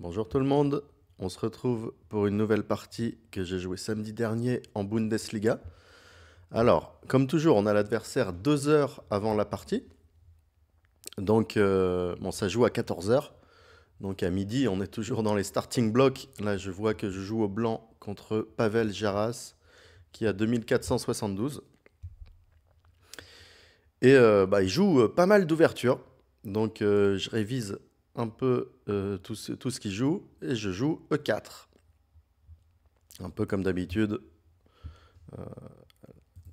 Bonjour tout le monde, on se retrouve pour une nouvelle partie que j'ai jouée samedi dernier en Bundesliga. Alors, comme toujours, on a l'adversaire deux heures avant la partie. Donc, euh, bon, ça joue à 14h. Donc, à midi, on est toujours dans les starting blocks. Là, je vois que je joue au blanc contre Pavel Jaras, qui a 2472. Et euh, bah, il joue euh, pas mal d'ouvertures. Donc, je révise un peu euh, tout, ce, tout qui joue et je joue E4. Un peu comme d'habitude. Euh,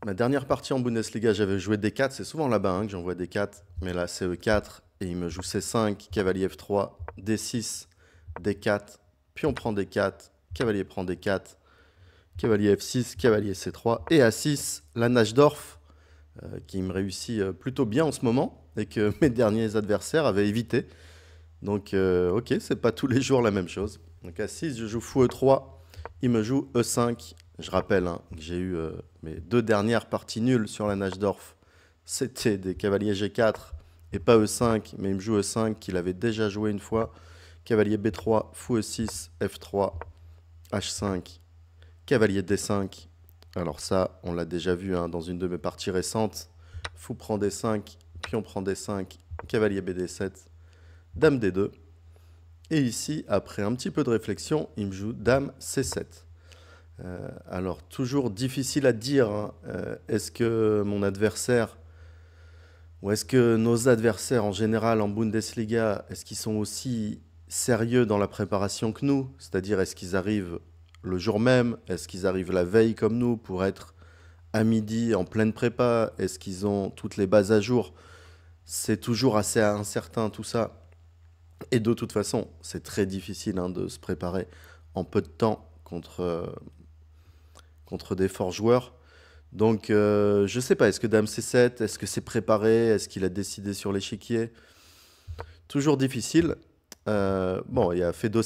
ma dernière partie en Bundesliga, j'avais joué D4. C'est souvent là-bas hein, que j'envoie D4. Mais là, c'est E4 et il me joue C5, cavalier F3, D6, D4. Puis on prend D4, cavalier prend D4, cavalier F6, cavalier C3 et A6. La Nashdorf euh, qui me réussit plutôt bien en ce moment et que mes derniers adversaires avaient évité. Donc, euh, ok, c'est pas tous les jours la même chose. Donc, à 6, je joue fou E3. Il me joue E5. Je rappelle hein, que j'ai eu euh, mes deux dernières parties nulles sur la Nashdorf. C'était des cavaliers G4 et pas E5, mais il me joue E5 qu'il avait déjà joué une fois. Cavalier B3, fou E6, F3, H5, cavalier D5. Alors ça, on l'a déjà vu hein, dans une de mes parties récentes. Fou prend D5, puis on prend D5, cavalier BD7. Dame D2. Et ici, après un petit peu de réflexion, il me joue Dame C7. Euh, alors, toujours difficile à dire, hein. euh, est-ce que mon adversaire, ou est-ce que nos adversaires en général en Bundesliga, est-ce qu'ils sont aussi sérieux dans la préparation que nous C'est-à-dire, est-ce qu'ils arrivent le jour même Est-ce qu'ils arrivent la veille comme nous pour être à midi en pleine prépa Est-ce qu'ils ont toutes les bases à jour C'est toujours assez incertain tout ça. Et de toute façon, c'est très difficile hein, de se préparer en peu de temps contre, euh, contre des forts joueurs. Donc, je euh, je sais pas, est-ce que Dame C7, est-ce que c'est préparé, est-ce qu'il a décidé sur l'échiquier Toujours difficile. Euh, bon, il y a Fedo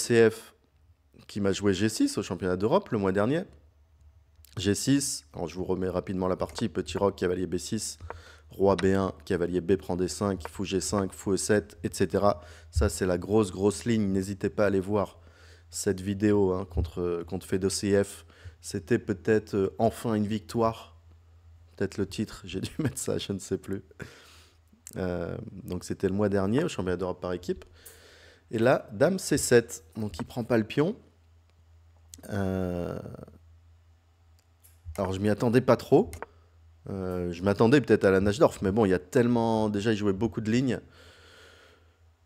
qui m'a joué G6 au championnat d'Europe le mois dernier. G6, je vous remets rapidement la partie, petit Rock, cavalier B6, Roi B1, cavalier B prend D5, fou G5, fou E7, etc. Ça, c'est la grosse, grosse ligne. N'hésitez pas à aller voir cette vidéo hein, contre, contre CF. E c'était peut-être euh, enfin une victoire. Peut-être le titre, j'ai dû mettre ça, je ne sais plus. Euh, donc c'était le mois dernier au championnat d'Europe par équipe. Et là, dame C7. Donc il prend pas le pion. Euh, alors je m'y attendais pas trop. Euh, je m'attendais peut-être à la Nashdorf, mais bon, il y a tellement. Déjà, il jouait beaucoup de lignes.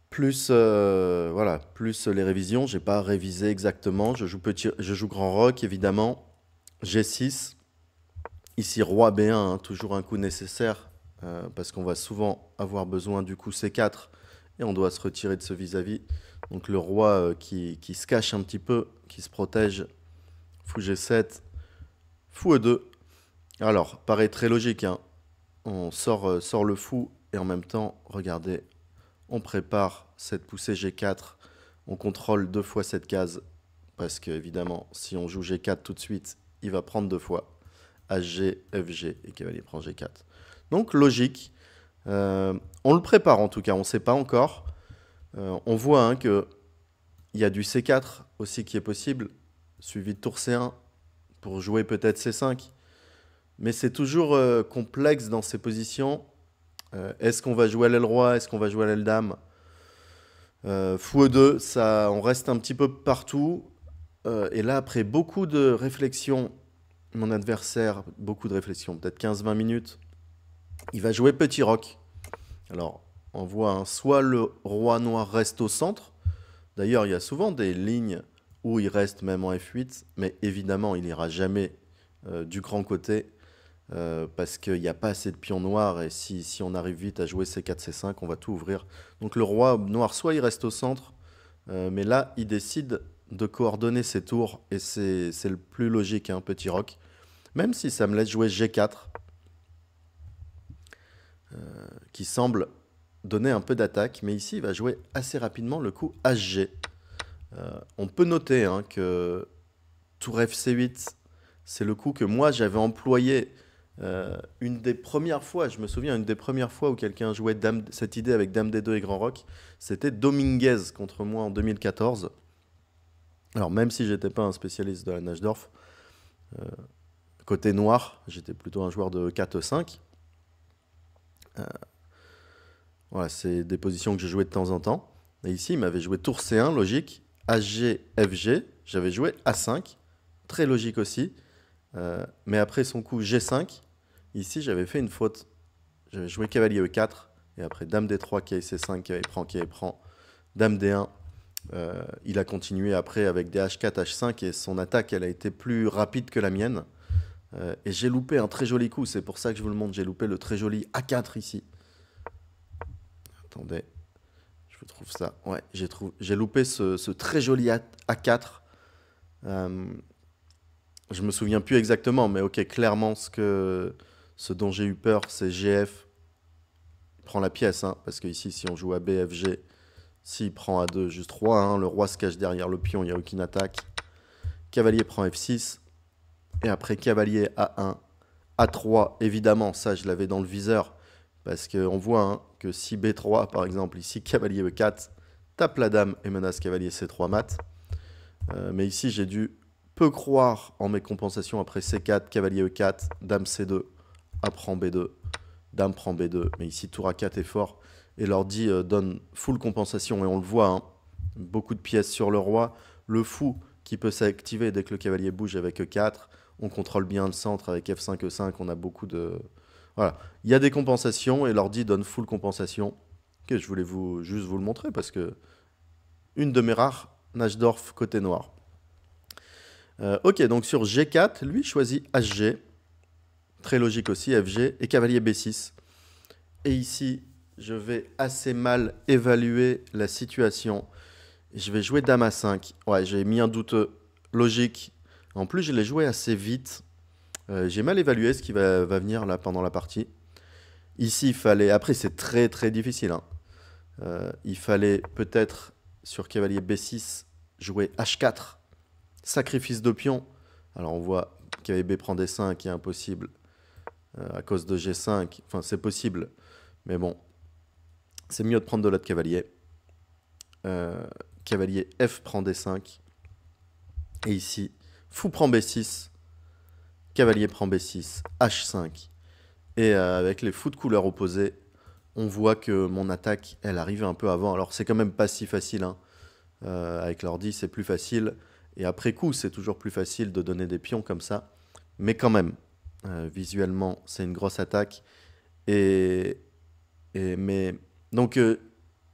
Plus, euh, voilà, plus les révisions. J'ai pas révisé exactement. Je joue, petit, je joue Grand Rock, évidemment. G6. Ici, Roi B1, hein, toujours un coup nécessaire. Euh, parce qu'on va souvent avoir besoin du coup C4. Et on doit se retirer de ce vis-à-vis. Donc le roi qui, qui se cache un petit peu, qui se protège. Fou G7. Fou E2 alors, paraît très logique, hein. on sort, euh, sort le fou et en même temps, regardez, on prépare cette poussée G4, on contrôle deux fois cette case, parce que évidemment, si on joue G4 tout de suite, il va prendre deux fois HG, FG et cavalier prend G4. Donc logique, euh, on le prépare en tout cas, on ne sait pas encore. Euh, on voit qu'il hein, que il y a du C4 aussi qui est possible, suivi de tour C1 pour jouer peut-être C5. Mais c'est toujours euh, complexe dans ces positions. Euh, est-ce qu'on va jouer à l'aile roi Est-ce qu'on va jouer à l'aile dame euh, Fou 2 ça, on reste un petit peu partout. et là, après beaucoup de réflexions, mon adversaire, beaucoup de réflexions, peut-être 15-20 minutes, il va jouer petit roc. Alors, on voit soit le roi noir reste au centre. D'ailleurs, il y a souvent des lignes où il reste même en F8, mais évidemment, il n'ira jamais du grand côté. Euh, parce qu'il n'y a pas assez de pions noirs et si, on arrive vite à jouer C4, C5, on va tout ouvrir. Donc le roi noir, soit il reste au centre, euh, mais là il décide de coordonner ses tours et c'est le plus logique, hein, petit roc. Même si ça me laisse jouer G4, euh, qui semble donner un peu d'attaque, mais ici il va jouer assez rapidement le coup HG. on peut noter hein, que tour fc 8 c'est le coup que moi j'avais employé euh, une des premières fois, je me souviens, une des premières fois où quelqu'un jouait cette idée avec Dame des 2 et Grand Rock, c'était Dominguez contre moi en 2014. Alors même si j'étais pas un spécialiste de la Nashdorf, euh, côté noir, j'étais plutôt un joueur de 4-5. Euh, voilà, c'est des positions que je jouais de temps en temps. Et ici, il m'avait joué tour C1, logique, HG, FG. J'avais joué A5, très logique aussi. Euh, mais après son coup G5, ici j'avais fait une faute. J'avais joué cavalier E4, et après dame D3, kc C5, il prend, il prend, dame D1. Euh, il a continué après avec des H4, H5, et son attaque, elle a été plus rapide que la mienne. Euh, et j'ai loupé un très joli coup, c'est pour ça que je vous le montre, j'ai loupé le très joli A4 ici. Attendez, je vous trouve ça. Ouais, j'ai loupé ce, ce, très joli A4. Je me souviens plus exactement, mais ok, clairement, ce, que, ce dont j'ai eu peur, c'est GF prend la pièce, hein, parce que ici, si on joue à BFG, s'il prend A2, juste 3 hein, le roi se cache derrière le pion, il n'y a aucune attaque. Cavalier prend F6, et après cavalier A1, A3, évidemment, ça je l'avais dans le viseur, parce qu'on voit hein, que si B3, par exemple, ici, cavalier E4, tape la dame et menace cavalier C3 mat. Euh, mais ici, j'ai dû peut croire en mes compensations après C4, cavalier E4, dame C2, A prend B2, dame prend B2. Mais ici, tour A4 est fort et l'ordi euh, donne full compensation et on le voit. Hein. Beaucoup de pièces sur le roi. Le fou qui peut s'activer dès que le cavalier bouge avec E4. On contrôle bien le centre avec F5, E5. On a beaucoup de. Voilà. Il y a des compensations et l'ordi donne full compensation. Que je voulais vous, juste vous le montrer parce que une de mes rares Nashdorf côté noir. Euh, ok, donc sur G4, lui choisit HG. Très logique aussi, FG et cavalier B6. Et ici, je vais assez mal évaluer la situation. Je vais jouer dame a 5. Ouais, j'ai mis un doute logique. En plus, je l'ai joué assez vite. Euh, j'ai mal évalué ce qui va, va, venir là pendant la partie. Ici, il fallait... Après, c'est très très difficile. Hein. Euh, il fallait peut-être, sur cavalier B6, jouer H4 Sacrifice de pion. Alors on voit b prend d 5 qui est impossible euh, à cause de G5. Enfin, c'est possible, mais bon. C'est mieux de prendre de l'autre cavalier. Euh, cavalier F prend D5. Et ici, fou prend B6. Cavalier prend B6. H5. Et euh, avec les fous de couleur opposées, on voit que mon attaque, elle arrive un peu avant. Alors c'est quand même pas si facile. Hein. avec l'ordi, c'est plus facile. Et après coup, c'est toujours plus facile de donner des pions comme ça. Mais quand même, euh, visuellement, c'est une grosse attaque. Et, et mais donc euh,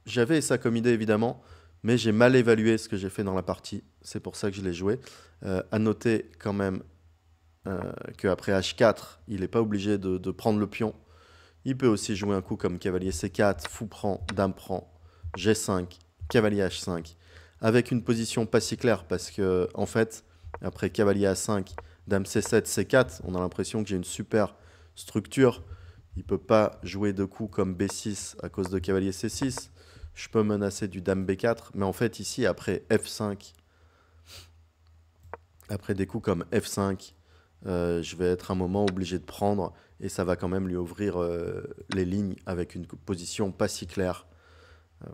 j'avais ça comme idée évidemment, mais j'ai mal évalué ce que j'ai fait dans la partie. C'est pour ça que je l'ai joué. A euh, à noter quand même qu'après H4, il n'est pas obligé de, de, prendre le pion. Il peut aussi jouer un coup comme cavalier C4, fou prend, dame prend, G5, cavalier H5 avec une position pas si claire parce que en fait, après cavalier A5, dame C7, C4, on a l'impression que j'ai une super structure. Il peut pas jouer de coups comme B6 à cause de cavalier C6. Je peux menacer du dame B4, mais en fait ici après F5, après des coups comme F5, euh, je vais être un moment obligé de prendre et ça va quand même lui ouvrir euh, les lignes avec une position pas si claire. Euh,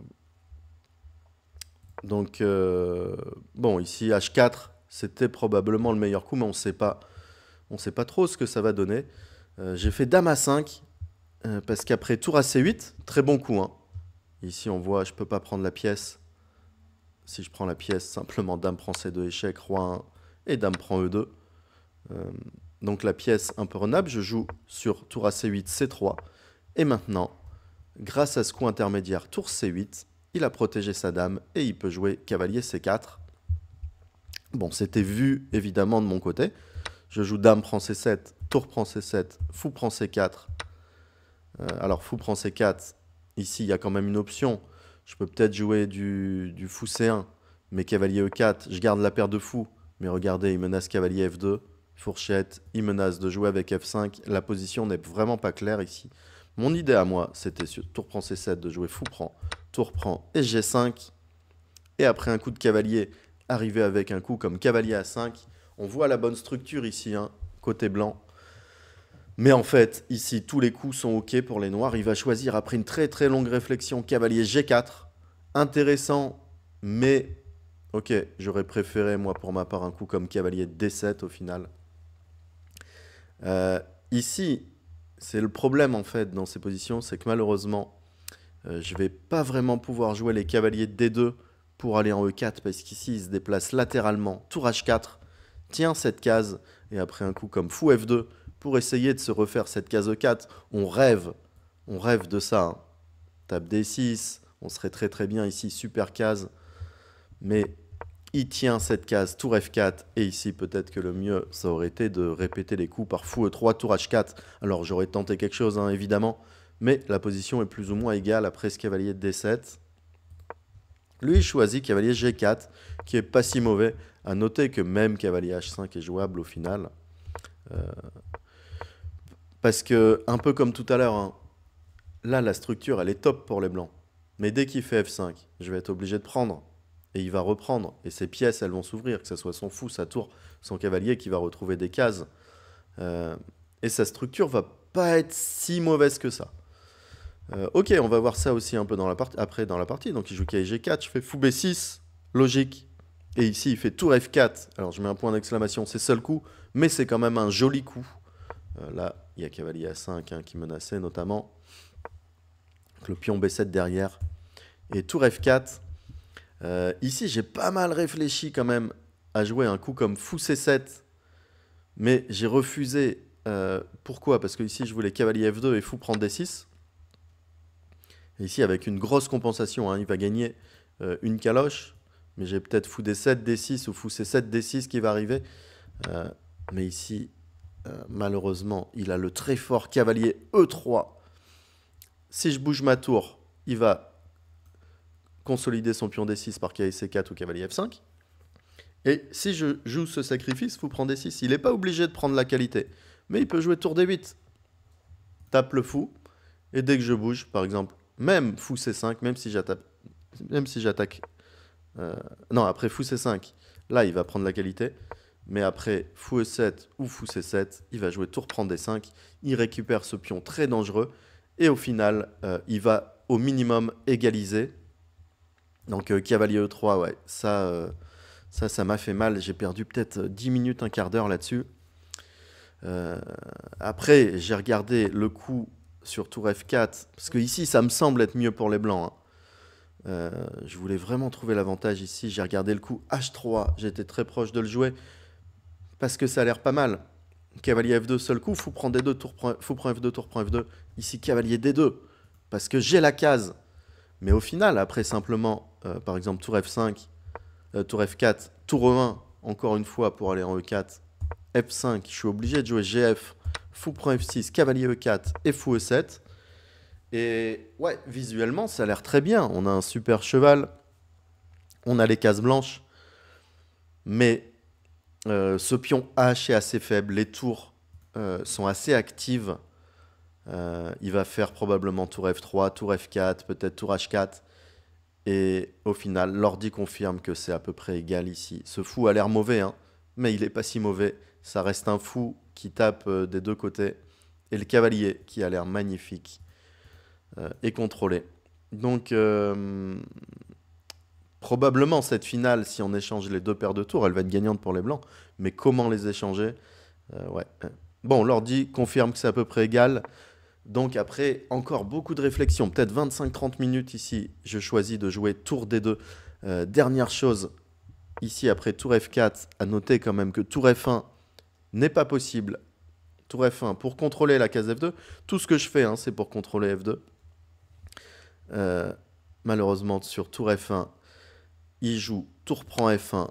donc, euh, bon, ici, H4, c'était probablement le meilleur coup, mais on ne sait pas. trop ce que ça va donner. Euh, j'ai fait Dame A5, euh, parce qu'après Tour à C8, très bon coup. Hein. Ici, on voit, je ne peux pas prendre la pièce. Si je prends la pièce, simplement Dame prend C2 échec, Roi 1 et Dame prend E2. donc la pièce un peu renable, je joue sur Tour à C8, C3. Et maintenant, grâce à ce coup intermédiaire, Tour C8, il a protégé sa dame et il peut jouer cavalier c4. Bon, c'était vu évidemment de mon côté. Je joue dame prend c7, tour prend c7, fou prend c4. Euh, alors fou prend c4, ici il y a quand même une option. Je peux peut-être jouer du, du fou c1, mais cavalier e4, je garde la paire de Fou, Mais regardez, il menace cavalier f2, fourchette, il menace de jouer avec f5. La position n'est vraiment pas claire ici. Mon idée à moi, c'était sur tour prend c7 de jouer fou prend, et G5. Et après un coup de cavalier, arrivé avec un coup comme cavalier à 5. On voit la bonne structure ici, hein, côté blanc. Mais en fait, ici, tous les coups sont OK pour les noirs. Il va choisir, après une très très longue réflexion, cavalier G4. Intéressant, mais OK, j'aurais préféré, moi, pour ma part, un coup comme cavalier D7 au final. Euh, ici, c'est le problème, en fait, dans ces positions, c'est que malheureusement, euh, je vais pas vraiment pouvoir jouer les cavaliers D2 pour aller en E4 parce qu'ici il se déplace latéralement. Tour H4 tient cette case et après un coup comme fou F2 pour essayer de se refaire cette case E4. On rêve, on rêve de ça. Hein. Tape D6, on serait très très bien ici, super case. Mais il tient cette case, tour F4, et ici peut-être que le mieux, ça aurait été de répéter les coups par fou E3, tour H4. Alors j'aurais tenté quelque chose, hein, évidemment, mais la position est plus ou moins égale après ce cavalier D7. Lui, choisit cavalier G4, qui est pas si mauvais. À noter que même cavalier H5 est jouable au final. Euh, parce que, un peu comme tout à l'heure, hein, là, la structure, elle est top pour les blancs. Mais dès qu'il fait F5, je vais être obligé de prendre. Et il va reprendre. Et ses pièces, elles vont s'ouvrir, que ce soit son fou, sa tour, son cavalier qui va retrouver des cases. Euh, et sa structure va pas être si mauvaise que ça. Euh, ok, on va voir ça aussi un peu dans la après dans la partie. Donc il joue KG 4, je fais fou B6, logique. Et ici, il fait tour F4. Alors je mets un point d'exclamation, c'est seul coup, mais c'est quand même un joli coup. Euh, là, il y a cavalier A5 hein, qui menaçait notamment. le pion B7 derrière. Et tour F4. Euh, ici, j'ai pas mal réfléchi quand même à jouer un coup comme fou C7. Mais j'ai refusé. pourquoi Parce que ici, je voulais cavalier F2 et fou prendre D6. Ici, avec une grosse compensation, hein, il va gagner euh, une caloche, mais j'ai peut-être fou des 7, des 6 ou fou c 7, des 6 qui va arriver. Euh, mais ici, euh, malheureusement, il a le très fort cavalier E3. Si je bouge ma tour, il va consolider son pion D6 par c 4 ou cavalier F5. Et si je joue ce sacrifice, fou prend D6. Il n'est pas obligé de prendre la qualité, mais il peut jouer tour D8. Tape le fou, et dès que je bouge, par exemple, même fou C5, même si j'attaque. Même si j'attaque. Euh, non, après fou C5, là il va prendre la qualité. Mais après fou E7 ou fou C7, il va jouer tour prendre D5. Il récupère ce pion très dangereux. Et au final, euh, il va au minimum égaliser. Donc euh, cavalier E3, ouais, ça, ça, ça m'a fait mal. J'ai perdu peut-être 10 minutes, un quart d'heure là-dessus. après, j'ai regardé le coup sur tour F4, parce que ici ça me semble être mieux pour les blancs. Hein. Euh, je voulais vraiment trouver l'avantage ici. J'ai regardé le coup H3. J'étais très proche de le jouer parce que ça a l'air pas mal. Cavalier F2, seul coup. Fou prend D2, F2, tour prend F2. Ici, cavalier D2 parce que j'ai la case. Mais au final, après simplement, euh, par exemple, tour F5, euh, tour F4, tour E1, encore une fois pour aller en E4, F5, je suis obligé de jouer GF fou prend f6, cavalier e4 et fou e7. Et ouais, visuellement, ça a l'air très bien. On a un super cheval, on a les cases blanches, mais euh, ce pion H est assez faible, les tours euh, sont assez actives. Euh, il va faire probablement tour F3, tour F4, peut-être tour H4. Et au final, l'ordi confirme que c'est à peu près égal ici. Ce fou a l'air mauvais, hein, mais il n'est pas si mauvais. Ça reste un fou qui tape euh, des deux côtés et le cavalier qui a l'air magnifique euh, et contrôlé. Donc euh, probablement cette finale, si on échange les deux paires de tours, elle va être gagnante pour les blancs. Mais comment les échanger ouais. Bon, l'ordi confirme que c'est à peu près égal. Donc après encore beaucoup de réflexion, peut-être 25-30 minutes ici, je choisis de jouer tour D2. dernière chose, ici après tour F4, à noter quand même que tour F1, n'est pas possible. Tour F1, pour contrôler la case F2, tout ce que je fais, hein, c'est pour contrôler F2. Euh, malheureusement, sur Tour F1, il joue Tour prend F1,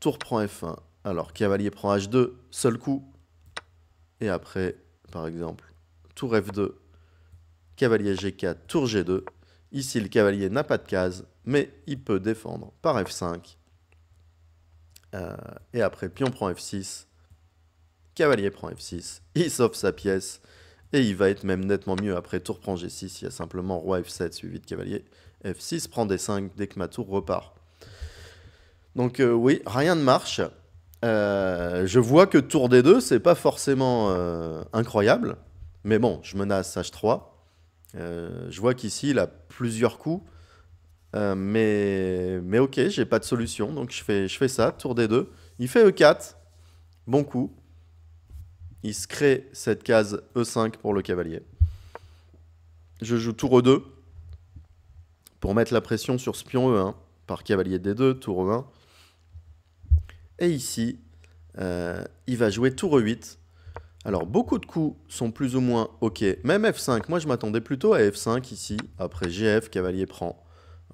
Tour prend F1, alors Cavalier prend H2, seul coup. Et après, par exemple, Tour F2, Cavalier G4, Tour G2. Ici, le cavalier n'a pas de case, mais il peut défendre par F5. Euh, et après, pion prend F6, cavalier prend f6, il sauve sa pièce, et il va être même nettement mieux. Après tour prend g6, il y a simplement roi f7 suivi de cavalier f6, prend d5 dès que ma tour repart. Donc euh, oui, rien ne marche. Euh, je vois que tour d2, c'est pas forcément euh, incroyable, mais bon, je menace h3. je vois qu'ici, il a plusieurs coups, mais, mais ok, j'ai pas de solution, donc je fais, je fais ça, tour d2. Il fait e4, bon coup il se crée cette case E5 pour le cavalier. Je joue tour E2 pour mettre la pression sur ce pion E1 par cavalier D2, tour E1. Et ici, euh, il va jouer tour E8. Alors beaucoup de coups sont plus ou moins OK. Même F5, moi je m'attendais plutôt à F5 ici. Après GF, cavalier prend.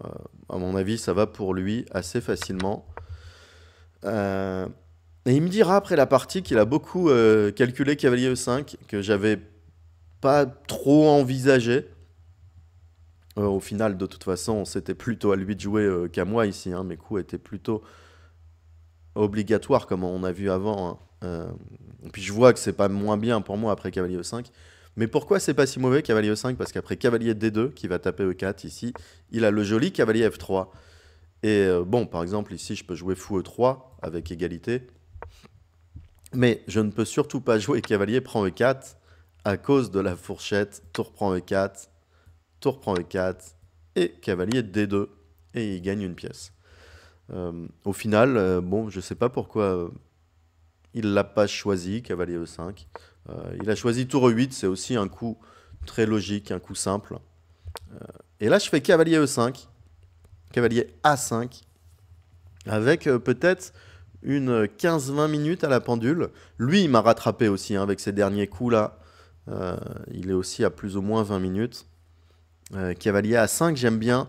Euh, à mon avis, ça va pour lui assez facilement. Euh, et il me dira après la partie qu'il a beaucoup euh, calculé cavalier e5, que j'avais pas trop envisagé. Euh, au final, de toute façon, c'était plutôt à lui de jouer euh, qu'à moi ici. Hein. Mes coups étaient plutôt obligatoires, comme on a vu avant. et hein. puis je vois que c'est pas moins bien pour moi après cavalier e5. Mais pourquoi c'est pas si mauvais cavalier e5 Parce qu'après cavalier d2, qui va taper e4 ici, il a le joli cavalier f3. Et bon, par exemple, ici, je peux jouer fou e3 avec égalité. Mais je ne peux surtout pas jouer cavalier prend E4 à cause de la fourchette tour prend E4, tour prend E4 et cavalier D2. Et il gagne une pièce. Euh, au final, euh, bon, je ne sais pas pourquoi euh, il l'a pas choisi, cavalier E5. il a choisi tour E8, c'est aussi un coup très logique, un coup simple. et là, je fais cavalier E5, cavalier A5, avec peut-être une 15-20 minutes à la pendule. Lui, il m'a rattrapé aussi hein, avec ses derniers coups là. Euh, il est aussi à plus ou moins 20 minutes. Euh, cavalier A5, j'aime bien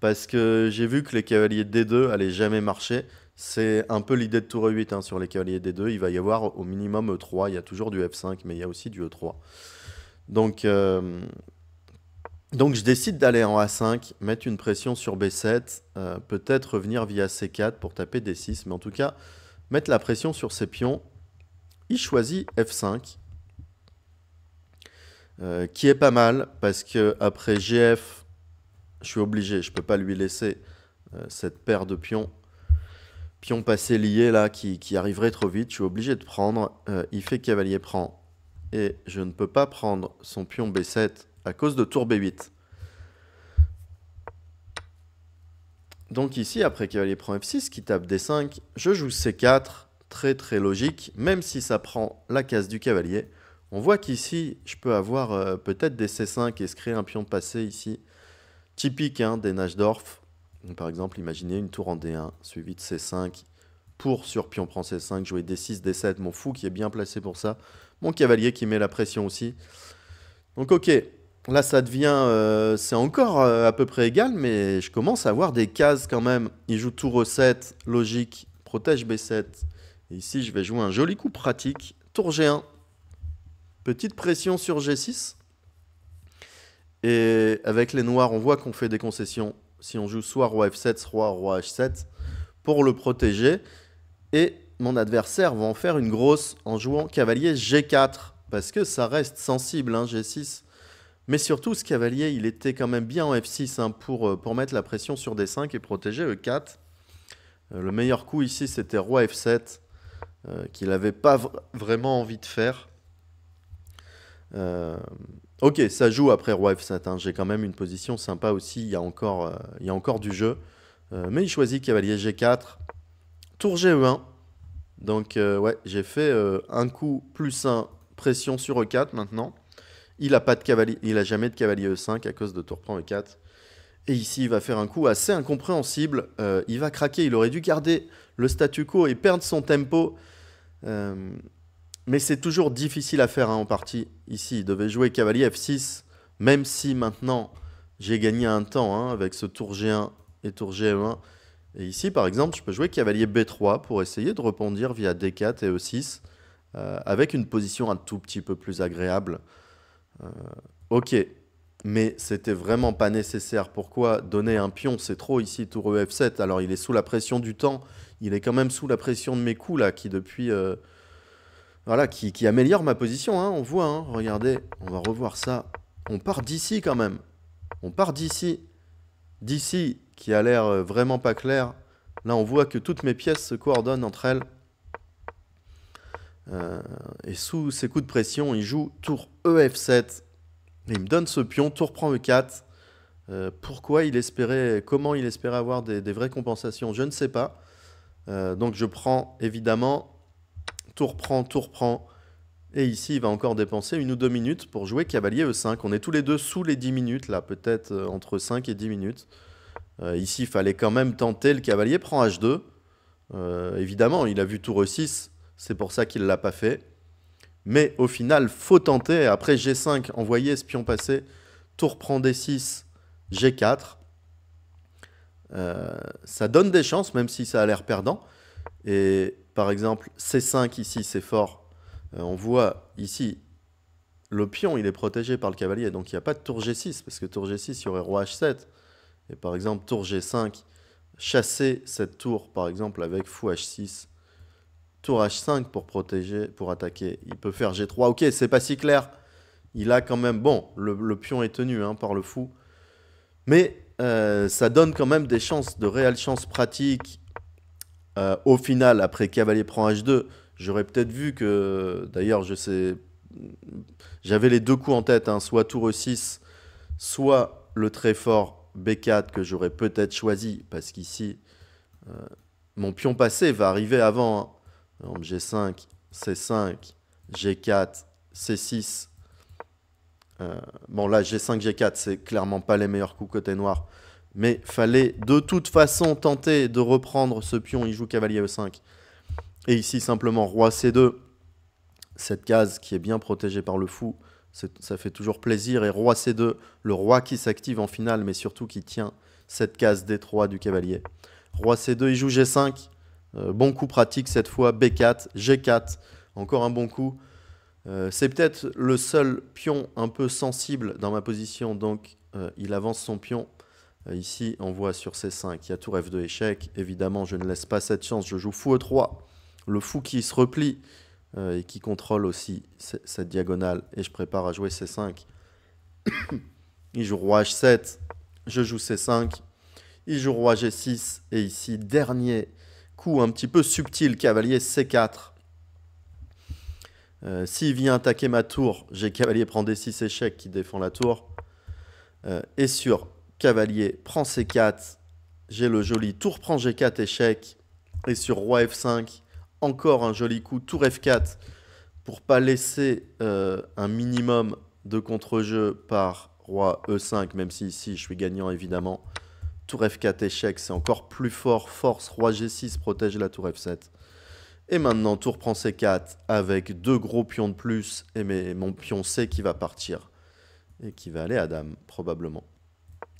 parce que j'ai vu que les cavaliers D2 n'allaient jamais marcher. C'est un peu l'idée de tour E8 hein, sur les cavaliers D2. Il va y avoir au minimum E3. Il y a toujours du F5, mais il y a aussi du E3. Donc, euh, donc je décide d'aller en A5, mettre une pression sur B7, euh, peut-être revenir via C4 pour taper D6, mais en tout cas, mettre la pression sur ses pions. Il choisit F5, euh, qui est pas mal, parce que après GF, je suis obligé, je ne peux pas lui laisser euh, cette paire de pions. Pions passé lié là, qui, qui, arriverait trop vite, je suis obligé de prendre. il fait cavalier prend, et je ne peux pas prendre son pion B7 à cause de tour B8. Donc ici, après cavalier prend F6, qui tape D5, je joue C4, très très logique, même si ça prend la case du cavalier. On voit qu'ici, je peux avoir euh, peut-être des C5 et se créer un pion de passé ici, typique hein, des d'Orf. Par exemple, imaginez une tour en D1, suivie de C5, pour sur pion prend C5, jouer D6, D7, mon fou qui est bien placé pour ça, mon cavalier qui met la pression aussi. Donc ok, Là, ça devient. Euh, c'est encore euh, à peu près égal, mais je commence à avoir des cases quand même. Il joue tour E7, logique, protège B7. ici, je vais jouer un joli coup pratique. Tour G1. Petite pression sur G6. Et avec les noirs, on voit qu'on fait des concessions. Si on joue soit roi F7, soit roi H7, pour le protéger. Et mon adversaire va en faire une grosse en jouant cavalier G4. Parce que ça reste sensible, hein, G6. Mais surtout, ce cavalier, il était quand même bien en F6 hein, pour, euh, pour mettre la pression sur D5 et protéger E4. Euh, le meilleur coup ici, c'était Roi F7, euh, qu'il n'avait pas vraiment envie de faire. ok, ça joue après Roi F7. Hein, j'ai quand même une position sympa aussi. Il y a encore, il encore du jeu. mais il choisit cavalier G4. Tour G1. Donc, ouais, j'ai fait un coup plus un pression sur E4 maintenant. Il a pas de il a jamais de cavalier E5 à cause de tour prend e E4. Et ici, il va faire un coup assez incompréhensible. Euh, il va craquer. Il aurait dû garder le statu quo et perdre son tempo. Euh, mais c'est toujours difficile à faire hein, en partie. Ici, il devait jouer cavalier F6. Même si maintenant, j'ai gagné un temps hein, avec ce tour G1 et tour G1. Et ici, par exemple, je peux jouer cavalier B3 pour essayer de rebondir via D4 et E6 euh, avec une position un tout petit peu plus agréable euh, ok, mais c'était vraiment pas nécessaire. Pourquoi donner un pion C'est trop ici, tour EF7. Alors il est sous la pression du temps. Il est quand même sous la pression de mes coups là, qui depuis. Euh, voilà, qui, qui, améliore ma position. Hein. on voit, hein. regardez, on va revoir ça. On part d'ici quand même. On part d'ici. D'ici, qui a l'air euh, vraiment pas clair. Là, on voit que toutes mes pièces se coordonnent entre elles. Euh, et sous ces coups de pression, il joue tour EF7. il me donne ce pion, tour prend E4. Euh, pourquoi il espérait, comment il espérait avoir des, vraies compensations, je ne sais pas. Euh, donc je prends évidemment, tour prend, tour prend. Et ici, il va encore dépenser une ou deux minutes pour jouer cavalier E5. On est tous les deux sous les 10 minutes, là, peut-être entre 5 et 10 minutes. ici, il fallait quand même tenter le cavalier prend H2. évidemment, il a vu tour E6. C'est pour ça qu'il ne l'a pas fait. Mais au final, faut tenter. Après G5, envoyer pion passé. Tour prend D6, G4. Euh, ça donne des chances, même si ça a l'air perdant. Et par exemple, C5 ici, c'est fort. Euh, on voit ici, le pion, il est protégé par le cavalier. Donc il n'y a pas de tour G6, parce que tour G6, il y aurait roi H7. Et par exemple, tour G5, chasser cette tour, par exemple, avec fou H6, Tour H5 pour protéger, pour attaquer. Il peut faire G3. Ok, c'est pas si clair. Il a quand même. Bon, le, pion est tenu hein, par le fou. Mais euh, ça donne quand même des chances, de réelles chances pratiques. Euh, au final, après cavalier prend H2, j'aurais peut-être vu que. D'ailleurs, je sais. J'avais les deux coups en tête, hein, soit tour E6, soit le très fort B4 que j'aurais peut-être choisi, parce qu'ici, euh, mon pion passé va arriver avant. Hein. G5, C5, G4, C6. bon, là, G5, G4, c'est clairement pas les meilleurs coups côté noir. Mais fallait de toute façon tenter de reprendre ce pion. Il joue cavalier E5. Et ici, simplement, roi C2. Cette case qui est bien protégée par le fou, ça fait toujours plaisir. Et roi C2, le roi qui s'active en finale, mais surtout qui tient cette case D3 du cavalier. Roi C2, il joue G5. Euh, bon coup pratique cette fois, B4, G4, encore un bon coup. Euh, c'est peut-être le seul pion un peu sensible dans ma position, donc euh, il avance son pion. ici, on voit sur C5, il y a tout F2 échec. Évidemment, je ne laisse pas cette chance, je joue fou E3. Le fou qui se replie et qui contrôle aussi cette diagonale, et je prépare à jouer C5. il joue roi H7, je joue C5, il joue roi G6, et ici, dernier coup un petit peu subtil, cavalier C4. Euh, s'il vient attaquer ma tour, j'ai cavalier prend D6 échec qui défend la tour. Euh, et sur cavalier prend C4, j'ai le joli tour prend G4 échec. Et sur roi F5, encore un joli coup tour F4 pour pas laisser euh, un minimum de contre-jeu par roi E5, même si ici je suis gagnant évidemment. Tour F4 échec, c'est encore plus fort. Force, Roi G6 protège la tour F7. Et maintenant, tour prend C4 avec deux gros pions de plus. Et mon pion C qui va partir. Et qui va aller à dame, probablement.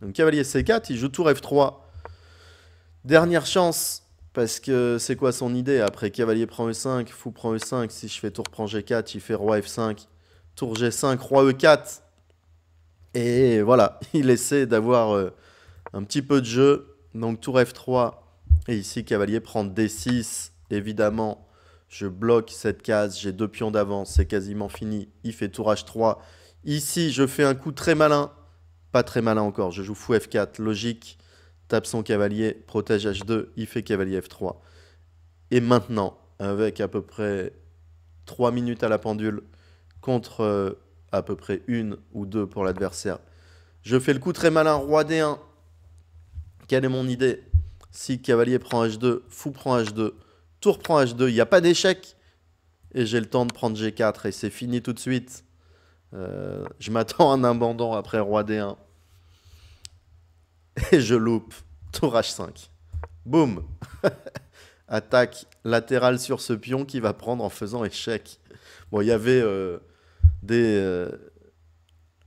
Donc cavalier C4, il joue tour F3. Dernière chance. Parce que c'est quoi son idée Après cavalier prend E5, fou prend E5. Si je fais tour prend G4, il fait roi F5. Tour G5, roi E4. Et voilà, il essaie d'avoir... Euh, un petit peu de jeu. Donc tour F3. Et ici, cavalier prend D6. Évidemment, je bloque cette case. J'ai deux pions d'avance. C'est quasiment fini. Il fait tour H3. Ici, je fais un coup très malin. Pas très malin encore. Je joue fou F4. Logique. Tape son cavalier. Protège H2. Il fait cavalier F3. Et maintenant, avec à peu près 3 minutes à la pendule contre euh, à peu près une ou deux pour l'adversaire. Je fais le coup très malin, roi D1, quelle est mon idée Si cavalier prend h2, fou prend h2, tour prend h2, il n'y a pas d'échec. Et j'ai le temps de prendre g4 et c'est fini tout de suite. Euh, je m'attends à un abandon après roi d1. Et je loupe. Tour h5. Boum Attaque latérale sur ce pion qui va prendre en faisant échec. Bon, il y avait euh, des, euh,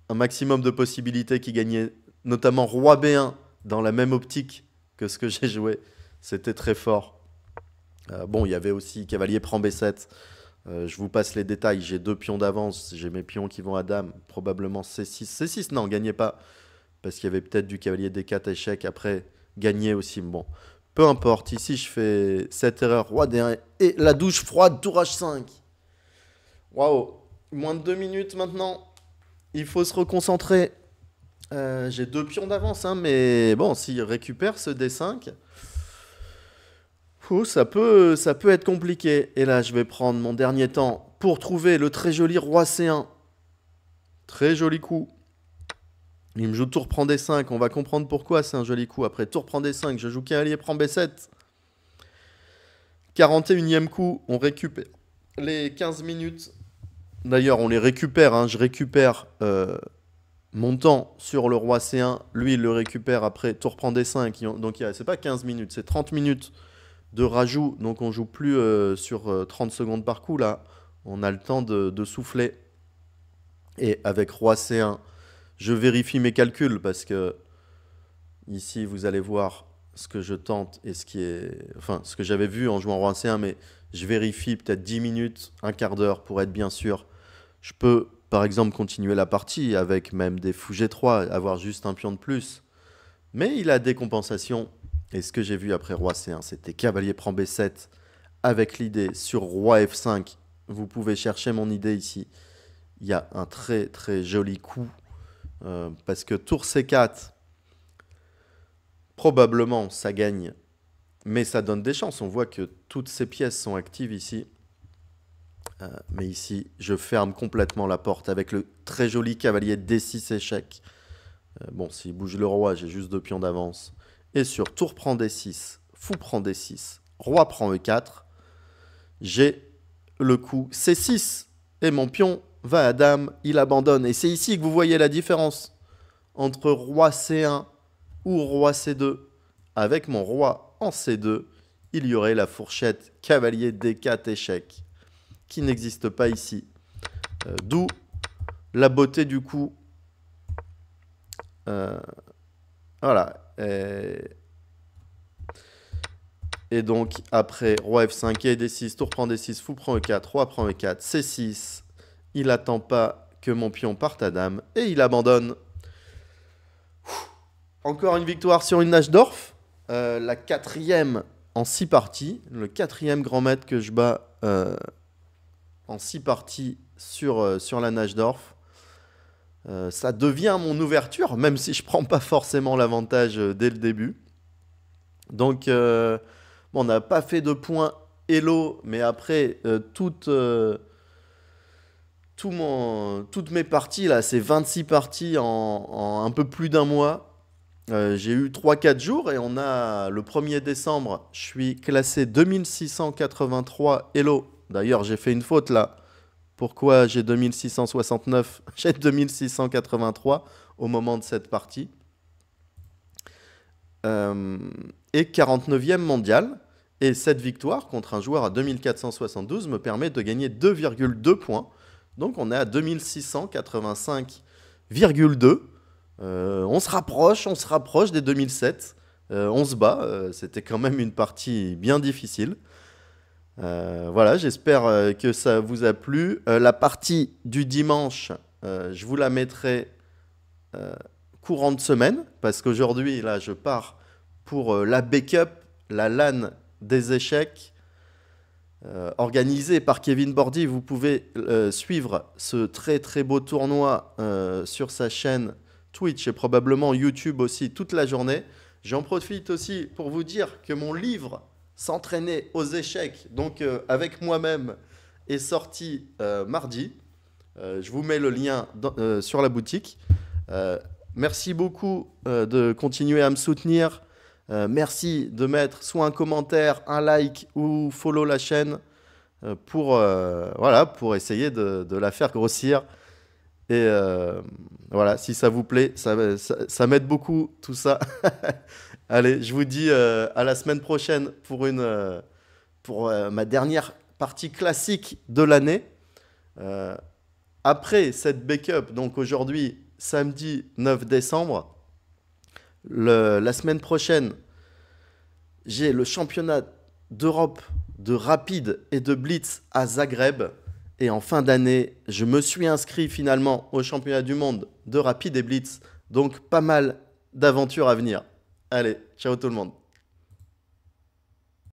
un maximum de possibilités qui gagnaient, notamment roi b1 dans la même optique que ce que j'ai joué. C'était très fort. Euh, bon, il y avait aussi cavalier prend B7. Euh, je vous passe les détails. J'ai deux pions d'avance. J'ai mes pions qui vont à dame. Probablement C6. C6, non, gagnez pas. Parce qu'il y avait peut-être du cavalier D4 échec. Après, gagner aussi. Bon, peu importe. Ici, je fais cette erreur. Roi D1 et la douche froide, tour H5. Waouh. Moins de deux minutes maintenant. Il faut se reconcentrer. Euh, j'ai deux pions d'avance, hein, mais bon, s'il récupère ce D5, ça, peut, ça peut être compliqué. Et là, je vais prendre mon dernier temps pour trouver le très joli roi C1. Très joli coup. Il me joue tour prend D5, on va comprendre pourquoi c'est un joli coup. Après tour prend D5, je joue qu'un allié prend B7. 41e coup, on récupère les 15 minutes. D'ailleurs, on les récupère, hein. je récupère euh, montant sur le roi C1. Lui, il le récupère après tour prend des 5 Donc, c'est pas 15 minutes, c'est 30 minutes de rajout. Donc, on joue plus euh, sur 30 euh, secondes par coup. Là, on a le temps de, souffler. Et avec roi C1, je vérifie mes calculs parce que ici, vous allez voir ce que je tente et ce qui est. Enfin, ce que j'avais vu en jouant roi C1, mais je vérifie peut-être 10 minutes, un quart d'heure pour être bien sûr. Je peux par exemple, continuer la partie avec même des fou G3, avoir juste un pion de plus. Mais il a des compensations. Et ce que j'ai vu après roi C1, c'était cavalier prend B7 avec l'idée sur roi F5. Vous pouvez chercher mon idée ici. Il y a un très très joli coup. Euh, parce que tour C4, probablement ça gagne. Mais ça donne des chances. On voit que toutes ces pièces sont actives ici. Euh, mais ici, je ferme complètement la porte avec le très joli cavalier D6 échec. Euh, bon, s'il bouge le roi, j'ai juste deux pions d'avance. Et sur tour prend D6, fou prend D6, roi prend E4. J'ai le coup C6 et mon pion va à dame, il abandonne. Et c'est ici que vous voyez la différence entre roi C1 ou roi C2. Avec mon roi en C2, il y aurait la fourchette cavalier D4 échec qui n'existe pas ici. Euh, d'où la beauté du coup. Euh, voilà. Et... donc après, roi f5 et d6, tour prend d6, fou prend e4, roi prend e4, c6. Il attend pas que mon pion parte à dame et il abandonne. Encore une victoire sur une Nashdorf. Euh, la quatrième en six parties, le quatrième grand maître que je bats euh, en six parties sur, euh, sur la nage Dorf. Euh, ça devient mon ouverture, même si je prends pas forcément l'avantage euh, dès le début. Donc, on n'a pas fait de points Hello, mais après, toutes mes parties, là, c'est 26 parties en, en un peu plus d'un mois, j'ai eu 3-4 jours et on a le 1er décembre, je suis classé 2683 Hello D'ailleurs, j'ai fait une faute là. Pourquoi j'ai 2669 J'ai 2683 au moment de cette partie. Euh, et 49e mondial. Et cette victoire contre un joueur à 2472 me permet de gagner 2,2 points. Donc on est à 2685,2. Euh, on se rapproche, on se rapproche des 2007. Euh, on se bat. C'était quand même une partie bien difficile. Euh, voilà, j'espère euh, que ça vous a plu. Euh, la partie du dimanche, je vous la mettrai courant de semaine, parce qu'aujourd'hui, là, je pars pour la backup, la LAN des échecs, organisée par Kevin Bordy. Vous pouvez suivre ce très très beau tournoi sur sa chaîne Twitch et probablement YouTube aussi toute la journée. J'en profite aussi pour vous dire que mon livre s'entraîner aux échecs, donc euh, avec moi-même, est sorti euh, mardi. Euh, je vous mets le lien sur la boutique. merci beaucoup de continuer à me soutenir. merci de mettre soit un commentaire, un like ou follow la chaîne pour, voilà, pour essayer de, la faire grossir. Et voilà, si ça vous plaît, ça m'aide beaucoup tout ça. Allez, je vous dis euh, à la semaine prochaine pour, une, euh, pour euh, ma dernière partie classique de l'année. après cette backup, donc aujourd'hui, samedi 9 décembre, la semaine prochaine, j'ai le championnat d'Europe de rapide et de blitz à Zagreb. Et en fin d'année, je me suis inscrit finalement au championnat du monde de rapide et blitz. Donc pas mal d'aventures à venir. Allez, ciao tout le monde.